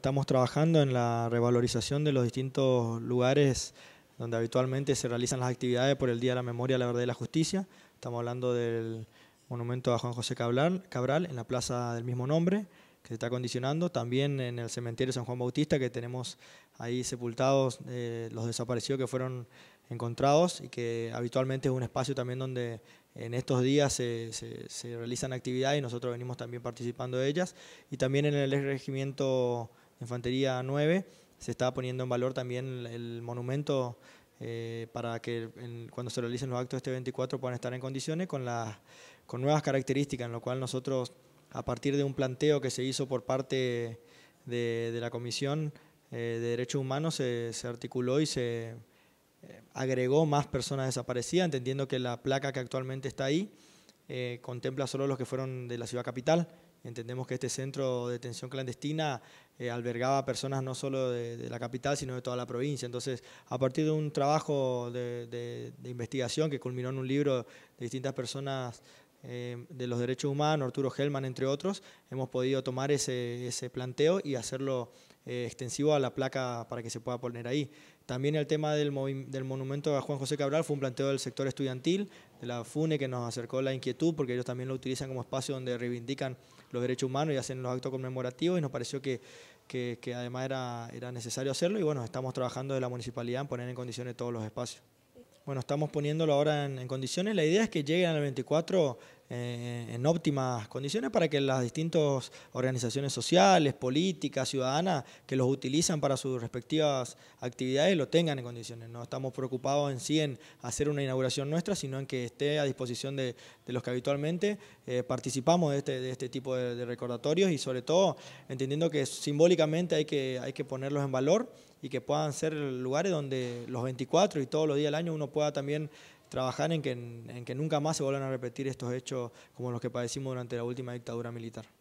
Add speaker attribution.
Speaker 1: Estamos trabajando en la revalorización de los distintos lugares donde habitualmente se realizan las actividades por el Día de la Memoria, la Verdad y la Justicia. Estamos hablando del monumento a Juan José Cabral, en la plaza del mismo nombre, que se está acondicionando, También en el cementerio San Juan Bautista, que tenemos ahí sepultados eh, los desaparecidos que fueron encontrados y que habitualmente es un espacio también donde en estos días se, realizan actividades y nosotros venimos también participando de ellas. Y también en el regimiento Infantería 9, se está poniendo en valor también el monumento eh, para que cuando se realicen los actos este 24 puedan estar en condiciones con, las con nuevas características, en lo cual nosotros, a partir de un planteo que se hizo por parte de, la Comisión eh, de Derechos Humanos, se, articuló y se eh, agregó más personas desaparecidas, entendiendo que la placa que actualmente está ahí contempla solo los que fueron de la ciudad capital Entendemos que este centro de detención clandestina eh, albergaba personas no solo de, la capital, sino de toda la provincia. Entonces, a partir de un trabajo de, investigación que culminó en un libro de distintas personas eh, de los derechos humanos, Arturo Gelman entre otros, hemos podido tomar ese, planteo y hacerlo eh, extensivo a la placa para que se pueda poner ahí. También el tema del, del, monumento a Juan José Cabral fue un planteo del sector estudiantil, de la FUNE, que nos acercó la inquietud, porque ellos también lo utilizan como espacio donde reivindican los derechos humanos y hacen los actos conmemorativos y nos pareció que, además era, era necesario hacerlo y bueno, estamos trabajando de la municipalidad en poner en condiciones todos los espacios. Bueno, estamos poniéndolo ahora en, en, condiciones. La idea es que lleguen al 24 eh, en óptimas condiciones para que las distintas organizaciones sociales, políticas, ciudadanas que los utilizan para sus respectivas actividades lo tengan en condiciones. No estamos preocupados en sí en hacer una inauguración nuestra, sino en que esté a disposición de, los que habitualmente eh, participamos de este, este tipo de, recordatorios y sobre todo entendiendo que simbólicamente hay que, hay que ponerlos en valor y que puedan ser lugares donde los 24 y todos los días del año uno pueda también trabajar en que, en que nunca más se vuelvan a repetir estos hechos como los que padecimos durante la última dictadura militar.